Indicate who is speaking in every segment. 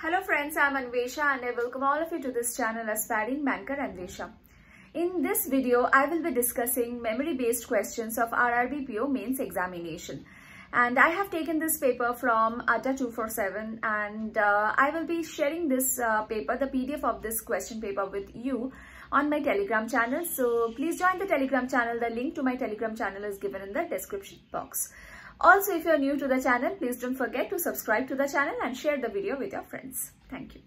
Speaker 1: Hello friends, I am Anvesha and I welcome all of you to this channel Aspiring Banker Anvesha. In this video, I will be discussing memory-based questions of RRBPO mains examination. And I have taken this paper from ATA 247 and uh, I will be sharing this uh, paper, the PDF of this question paper with you on my telegram channel. So please join the telegram channel. The link to my telegram channel is given in the description box. Also, if you're new to the channel, please don't forget to subscribe to the channel and share the video with your friends. Thank you.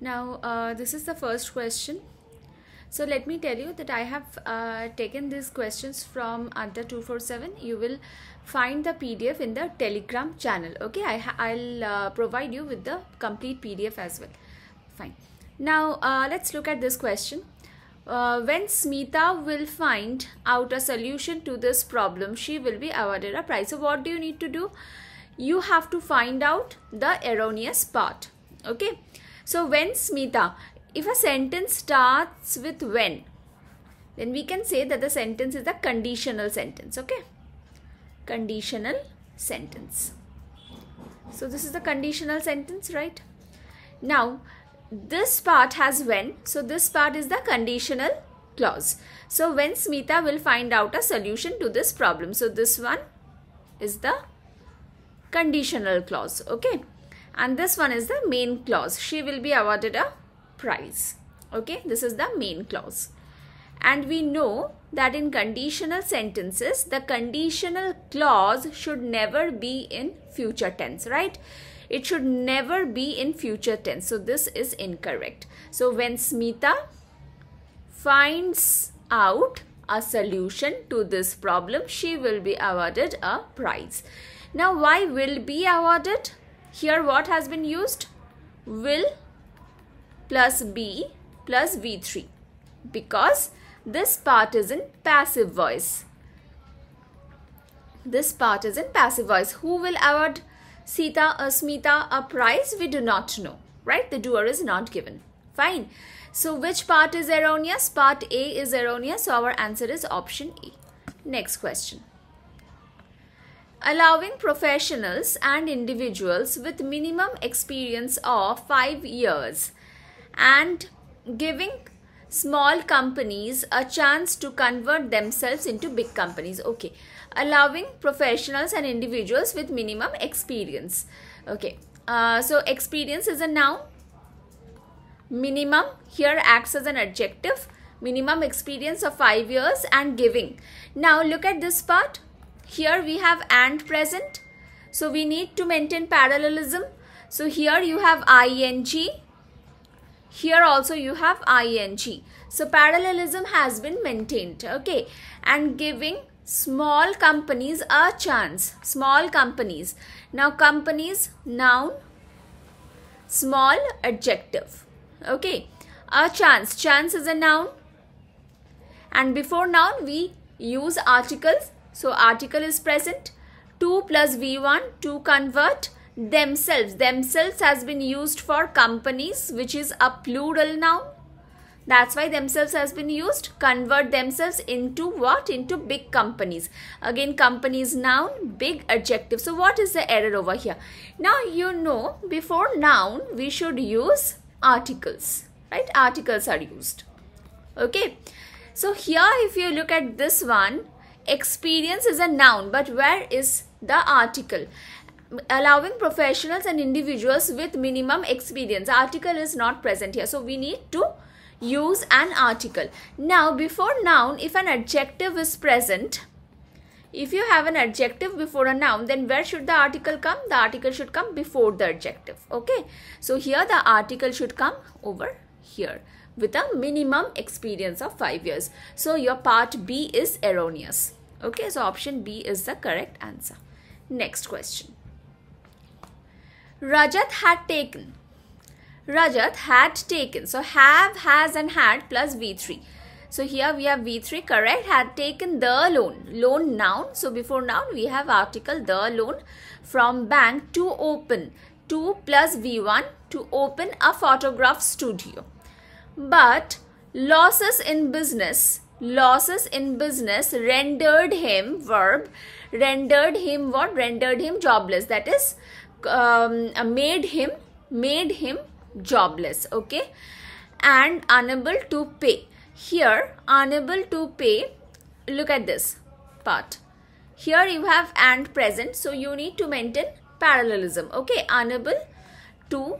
Speaker 1: Now, uh, this is the first question. So let me tell you that I have uh, taken these questions from Anta 247. You will find the PDF in the Telegram channel. Okay, I will uh, provide you with the complete PDF as well. Fine. Now uh, let's look at this question uh, when Smita will find out a solution to this problem, she will be awarded a prize. So what do you need to do? You have to find out the erroneous part. Okay. So when Smita, if a sentence starts with when, then we can say that the sentence is a conditional sentence. Okay. Conditional sentence. So this is the conditional sentence, right? Now, this part has when. So this part is the conditional clause. So when Smita will find out a solution to this problem. So this one is the conditional clause. Okay. And this one is the main clause. She will be awarded a prize. Okay. This is the main clause. And we know that in conditional sentences, the conditional clause should never be in future tense, right? It should never be in future tense. So this is incorrect. So when Smita finds out a solution to this problem, she will be awarded a prize. Now why will be awarded? Here what has been used? Will plus be plus V3 because this part is in passive voice. This part is in passive voice. Who will award Sita, Asmita, a prize, we do not know, right? The doer is not given. Fine. So which part is erroneous? Part A is erroneous. So our answer is option A. Next question. Allowing professionals and individuals with minimum experience of 5 years and giving small companies a chance to convert themselves into big companies. Okay allowing professionals and individuals with minimum experience. Okay, uh, so experience is a noun. Minimum here acts as an adjective. Minimum experience of 5 years and giving. Now look at this part. Here we have and present. So we need to maintain parallelism. So here you have ing. Here also you have ing. So parallelism has been maintained. Okay. And giving small companies are chance small companies now companies noun small adjective okay a chance chance is a noun and before noun we use articles so article is present 2 plus v1 to convert themselves themselves has been used for companies which is a plural noun that's why themselves has been used. Convert themselves into what? Into big companies. Again, companies noun, big adjective. So what is the error over here? Now you know before noun we should use articles. Right? Articles are used. Okay. So here if you look at this one, experience is a noun but where is the article? allowing professionals and individuals with minimum experience article is not present here so we need to use an article. Now, before noun, if an adjective is present, if you have an adjective before a noun, then where should the article come? The article should come before the adjective. Okay. So, here the article should come over here with a minimum experience of 5 years. So, your part B is erroneous. Okay. So, option B is the correct answer. Next question. Rajat had taken Rajat had taken. So have, has and had plus V3. So here we have V3 correct had taken the loan. Loan noun. So before noun we have article the loan from bank to open. 2 plus V1 to open a photograph studio. But losses in business losses in business rendered him verb rendered him what rendered him jobless that is um, made him made him jobless okay and unable to pay here unable to pay look at this part here you have and present so you need to maintain parallelism okay unable to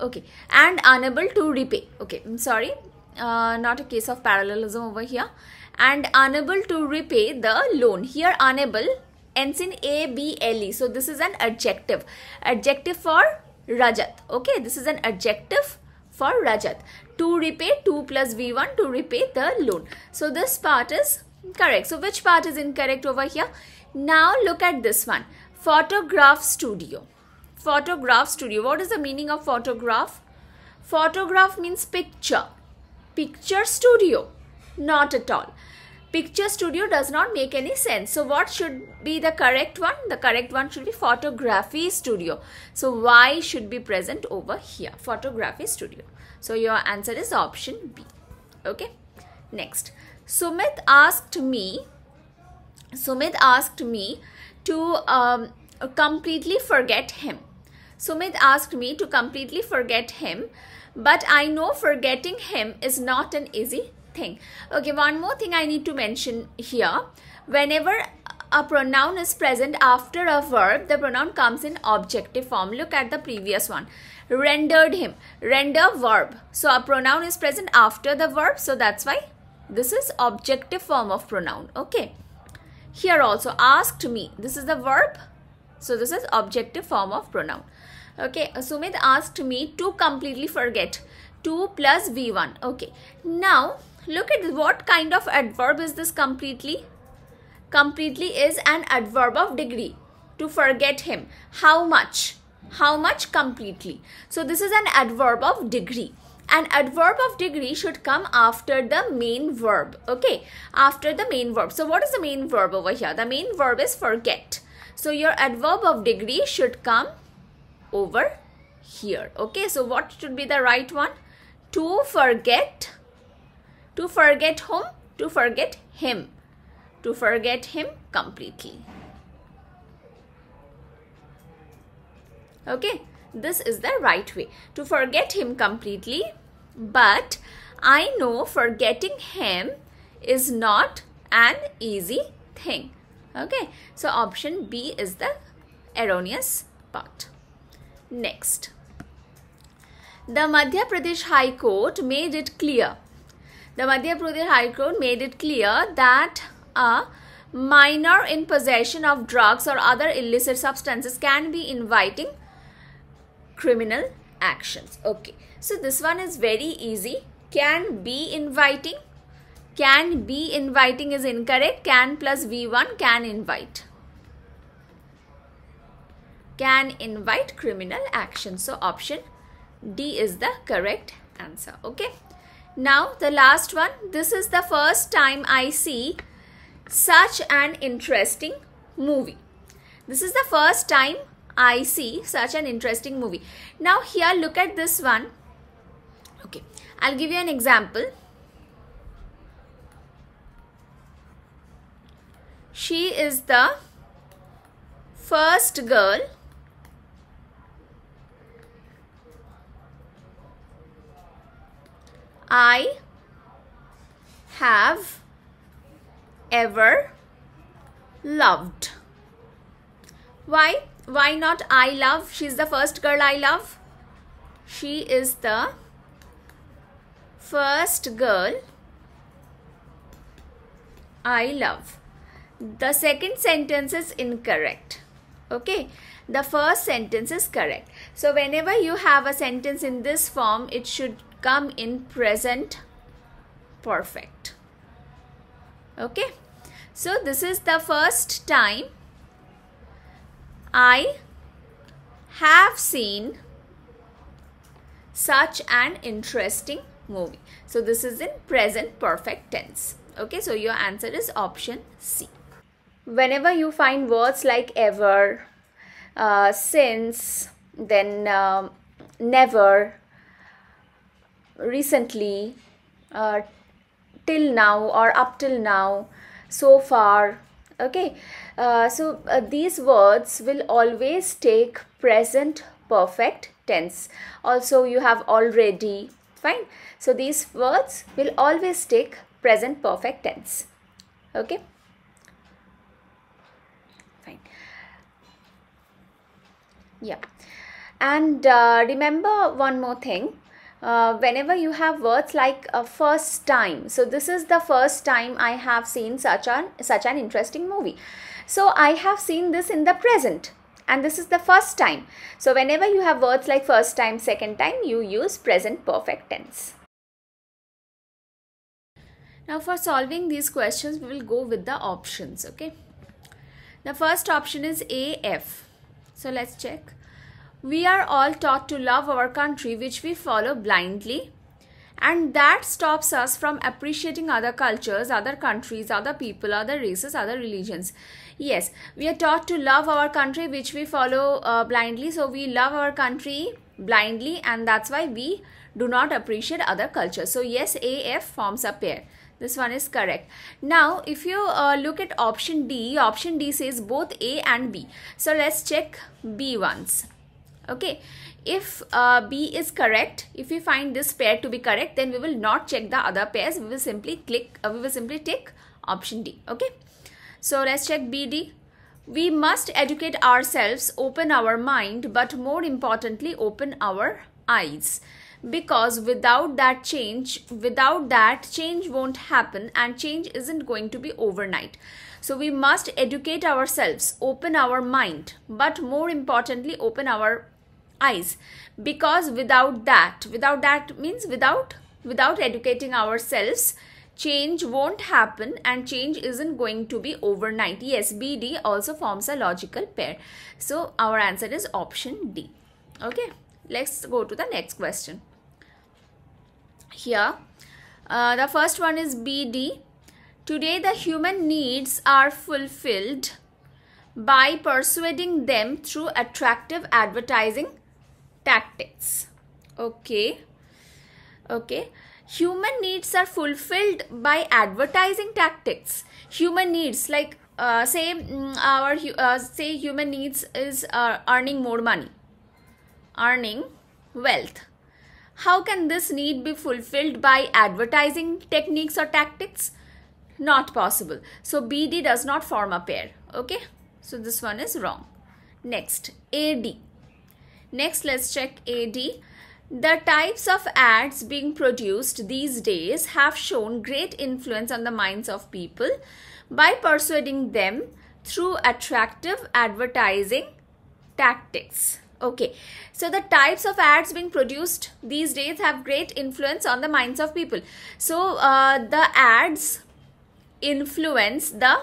Speaker 1: okay and unable to repay okay i'm mm, sorry uh, not a case of parallelism over here and unable to repay the loan here unable ends in a b l e so this is an adjective adjective for Rajat. Okay, this is an adjective for Rajat. To repay 2 plus V1 to repay the loan. So this part is correct. So which part is incorrect over here? Now look at this one. Photograph studio. Photograph studio. What is the meaning of photograph? Photograph means picture. Picture studio. Not at all picture studio does not make any sense. So what should be the correct one? The correct one should be photography studio. So Y should be present over here, photography studio. So your answer is option B. Okay, next. Sumit asked me, Sumit asked me to um, completely forget him. Sumit asked me to completely forget him, but I know forgetting him is not an easy thing okay one more thing i need to mention here whenever a pronoun is present after a verb the pronoun comes in objective form look at the previous one rendered him render verb so a pronoun is present after the verb so that's why this is objective form of pronoun okay here also asked me this is the verb so this is objective form of pronoun okay sumit asked me to completely forget 2 plus v1 okay now look at what kind of adverb is this completely completely is an adverb of degree to forget him how much how much completely so this is an adverb of degree an adverb of degree should come after the main verb okay after the main verb so what is the main verb over here the main verb is forget so your adverb of degree should come over here okay so what should be the right one to forget to forget whom? To forget him. To forget him completely. Okay, this is the right way. To forget him completely, but I know forgetting him is not an easy thing. Okay, so option B is the erroneous part. Next, the Madhya Pradesh High Court made it clear the Madhya Pradesh High Court made it clear that a minor in possession of drugs or other illicit substances can be inviting criminal actions. Okay, so this one is very easy. Can be inviting. Can be inviting is incorrect. Can plus V1 can invite can invite criminal action. So option D is the correct answer. Okay. Now the last one. This is the first time I see such an interesting movie. This is the first time I see such an interesting movie. Now here look at this one. Okay. I'll give you an example. She is the first girl I have ever loved. Why? Why not I love? She's the first girl I love. She is the first girl I love. The second sentence is incorrect. Okay. The first sentence is correct. So whenever you have a sentence in this form, it should come in present perfect okay so this is the first time I have seen such an interesting movie. So this is in present perfect tense. Okay, so your answer is option C. Whenever you find words like ever, uh, since, then um, never, recently uh, till now or up till now so far okay uh, so uh, these words will always take present perfect tense also you have already fine so these words will always take present perfect tense okay fine yeah and uh, remember one more thing uh, whenever you have words like a first time so this is the first time i have seen such an such an interesting movie so i have seen this in the present and this is the first time so whenever you have words like first time second time you use present perfect tense now for solving these questions we will go with the options okay the first option is af so let's check we are all taught to love our country which we follow blindly and that stops us from appreciating other cultures other countries other people other races other religions yes we are taught to love our country which we follow uh, blindly so we love our country blindly and that's why we do not appreciate other cultures so yes af forms a pair this one is correct now if you uh, look at option d option d says both a and b so let's check b ones okay if uh, b is correct if we find this pair to be correct then we will not check the other pairs we will simply click uh, we will simply take option d okay so let's check bd we must educate ourselves open our mind but more importantly open our eyes because without that change without that change won't happen and change isn't going to be overnight so we must educate ourselves open our mind but more importantly open our eyes because without that without that means without without educating ourselves change won't happen and change isn't going to be overnight yes bd also forms a logical pair so our answer is option d okay let's go to the next question here uh, the first one is bd today the human needs are fulfilled by persuading them through attractive advertising tactics. Okay. Okay. Human needs are fulfilled by advertising tactics. Human needs like uh, say mm, our uh, say human needs is uh, earning more money earning wealth how can this need be fulfilled by advertising techniques or tactics not possible so bd does not form a pair okay so this one is wrong next ad Next, let's check AD. The types of ads being produced these days have shown great influence on the minds of people by persuading them through attractive advertising tactics. Okay, so the types of ads being produced these days have great influence on the minds of people. So uh, the ads influence the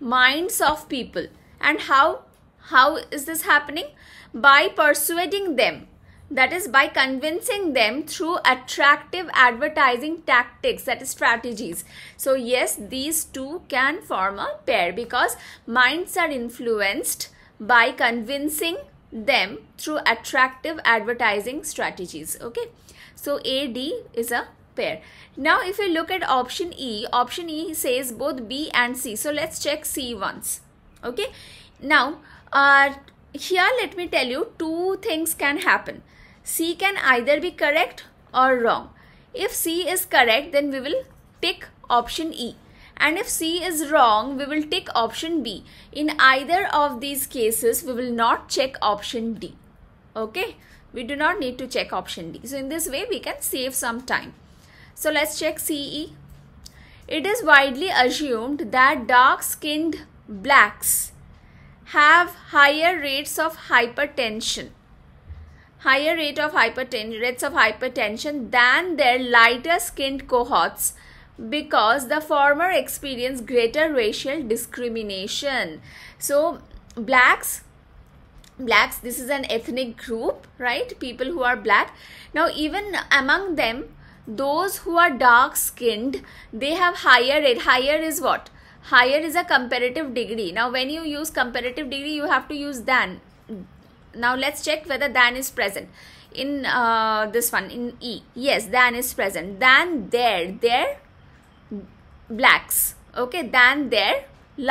Speaker 1: minds of people and how how is this happening by persuading them that is by convincing them through attractive advertising tactics that is strategies so yes these two can form a pair because minds are influenced by convincing them through attractive advertising strategies okay so ad is a pair now if you look at option e option e says both b and c so let's check c once okay now uh, here let me tell you two things can happen. C can either be correct or wrong. If C is correct then we will tick option E and if C is wrong we will tick option B. In either of these cases we will not check option D. Okay we do not need to check option D. So in this way we can save some time. So let's check CE. It is widely assumed that dark skinned blacks have higher rates of hypertension higher rate of hypertension rates of hypertension than their lighter skinned cohorts because the former experience greater racial discrimination so blacks blacks this is an ethnic group right people who are black now even among them those who are dark skinned they have higher rate higher is what higher is a comparative degree now when you use comparative degree you have to use than now let's check whether than is present in uh, this one in e yes than is present than there there blacks okay than their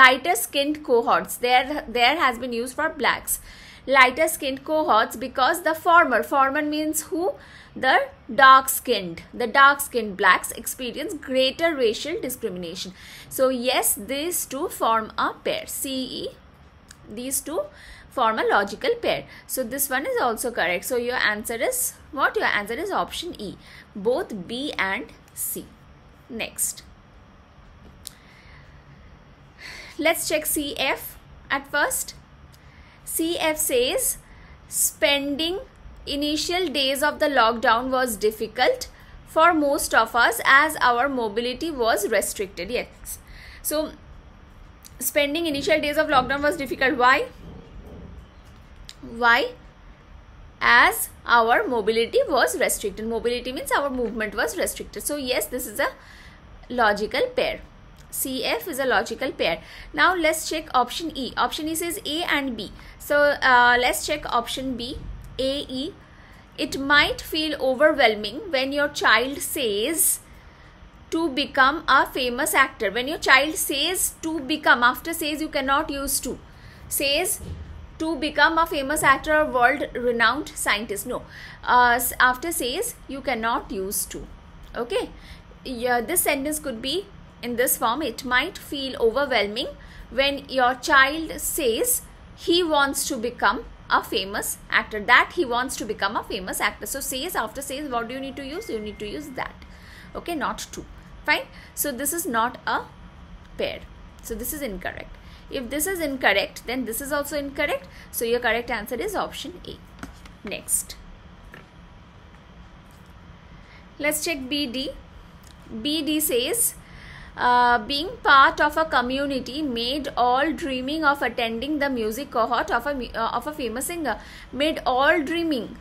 Speaker 1: lighter skinned cohorts there there has been used for blacks lighter skinned cohorts because the former, former means who? The dark skinned, the dark skinned blacks experience greater racial discrimination. So yes, these two form a pair, CE, these two form a logical pair. So this one is also correct. So your answer is what? Your answer is option E, both B and C. Next. Let's check CF at first. CF says spending initial days of the lockdown was difficult for most of us as our mobility was restricted. Yes. So spending initial days of lockdown was difficult. Why? Why? As our mobility was restricted. Mobility means our movement was restricted. So yes, this is a logical pair. CF is a logical pair. Now let's check option E. Option E says A and B. So uh, let's check option B, AE. It might feel overwhelming when your child says to become a famous actor. When your child says to become, after says you cannot use to. Says to become a famous actor or world renowned scientist. No, uh, after says you cannot use to. Okay, yeah, this sentence could be in this form, it might feel overwhelming when your child says he wants to become a famous actor. That he wants to become a famous actor. So says after says, what do you need to use? You need to use that. Okay, not to. Fine. So this is not a pair. So this is incorrect. If this is incorrect, then this is also incorrect. So your correct answer is option A. Next. Let's check BD. BD says uh, being part of a community made all dreaming of attending the music cohort of a, uh, of a famous singer. Made all dreaming.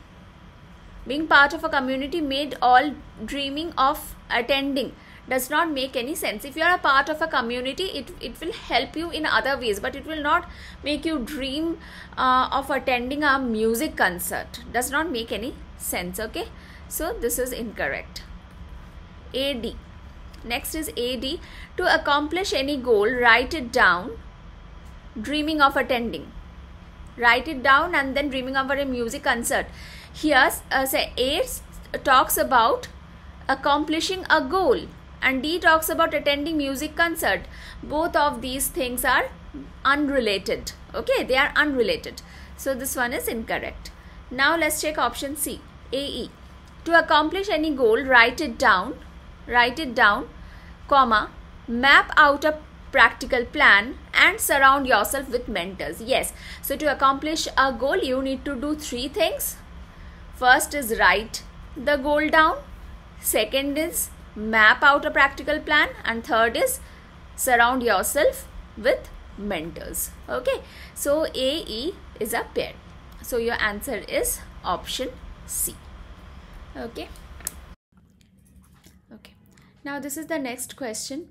Speaker 1: Being part of a community made all dreaming of attending does not make any sense if you are a part of a community it it will help you in other ways but it will not make you dream uh, of attending a music concert does not make any sense okay so this is incorrect ad Next is AD. To accomplish any goal, write it down, dreaming of attending. Write it down and then dreaming of a music concert. Here, uh, say A talks about accomplishing a goal and D talks about attending music concert. Both of these things are unrelated. Okay, they are unrelated. So this one is incorrect. Now let's check option C, AE. To accomplish any goal, write it down, write it down, comma, map out a practical plan and surround yourself with mentors. Yes, so to accomplish a goal, you need to do three things. First is write the goal down, second is map out a practical plan, and third is surround yourself with mentors. Okay, so AE is a pair. So your answer is option C. Okay. Now this is the next question.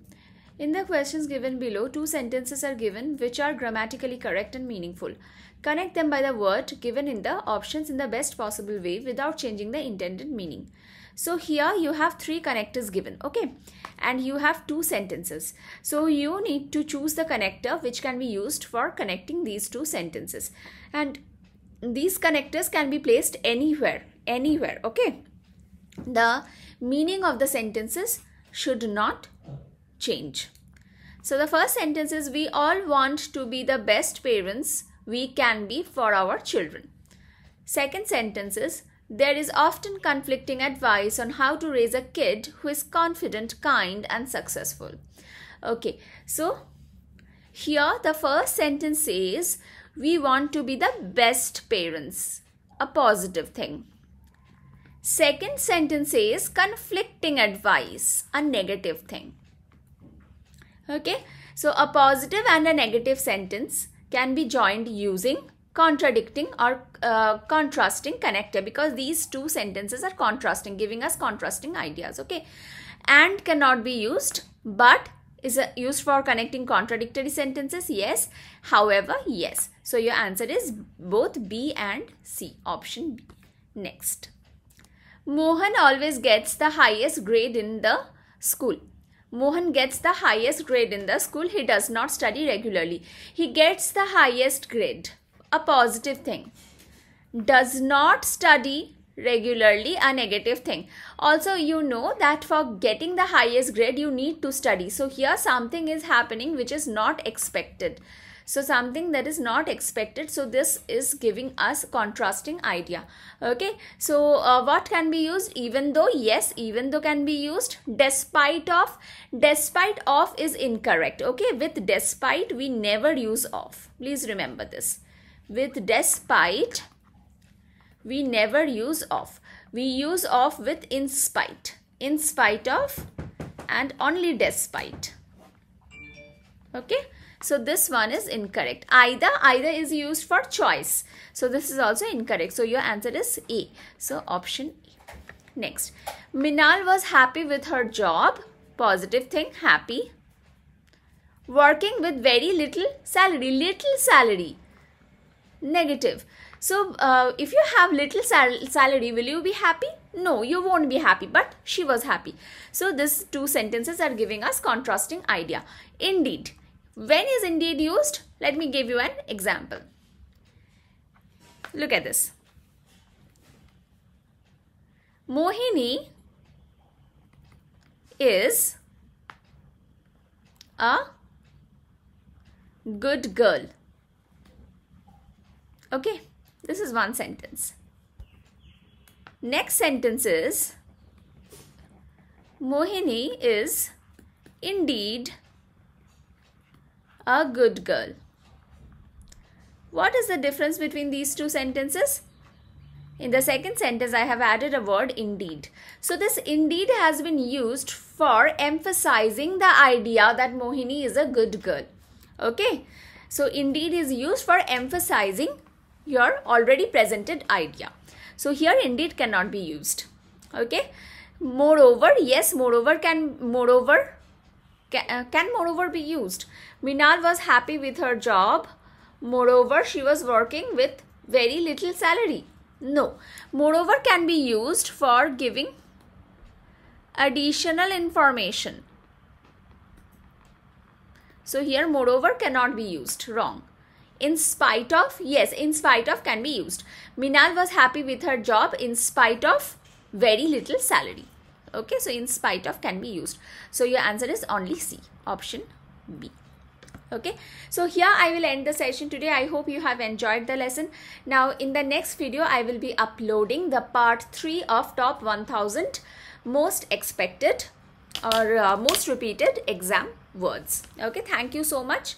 Speaker 1: In the questions given below, two sentences are given which are grammatically correct and meaningful. Connect them by the word given in the options in the best possible way without changing the intended meaning. So here you have three connectors given, okay? And you have two sentences. So you need to choose the connector which can be used for connecting these two sentences. And these connectors can be placed anywhere, anywhere, okay? The meaning of the sentences should not change. So the first sentence is we all want to be the best parents we can be for our children. Second sentence is there is often conflicting advice on how to raise a kid who is confident, kind and successful. Okay, so here the first sentence says we want to be the best parents, a positive thing. Second sentence is conflicting advice, a negative thing. Okay, so a positive and a negative sentence can be joined using contradicting or uh, contrasting connector because these two sentences are contrasting, giving us contrasting ideas. Okay, and cannot be used, but is used for connecting contradictory sentences yes however yes so your answer is both b and c option b next Mohan always gets the highest grade in the school. Mohan gets the highest grade in the school. He does not study regularly. He gets the highest grade. A positive thing. Does not study regularly a negative thing also you know that for getting the highest grade you need to study so here something is happening which is not expected so something that is not expected so this is giving us contrasting idea okay so uh, what can be used even though yes even though can be used despite of despite of is incorrect okay with despite we never use of please remember this with despite we never use of we use of with in spite in spite of and only despite okay so this one is incorrect. Either, either is used for choice. So this is also incorrect. So your answer is A. So option A. Next, Minal was happy with her job. Positive thing, happy. Working with very little salary. Little salary. Negative. So uh, if you have little sal salary, will you be happy? No, you won't be happy, but she was happy. So these two sentences are giving us contrasting idea. Indeed, when is indeed used? Let me give you an example. Look at this. Mohini is a good girl. Okay, this is one sentence. Next sentence is Mohini is indeed a good girl. What is the difference between these two sentences? In the second sentence, I have added a word indeed. So this indeed has been used for emphasizing the idea that Mohini is a good girl. Okay. So indeed is used for emphasizing your already presented idea. So here indeed cannot be used. Okay. Moreover, yes, moreover can, moreover, can, uh, can moreover be used Minal was happy with her job. Moreover, she was working with very little salary. No. Moreover can be used for giving additional information. So here moreover cannot be used. Wrong. In spite of, yes, in spite of can be used. Minal was happy with her job in spite of very little salary. Okay, so in spite of can be used. So your answer is only C, option B okay so here i will end the session today i hope you have enjoyed the lesson now in the next video i will be uploading the part 3 of top 1000 most expected or uh, most repeated exam words okay thank you so much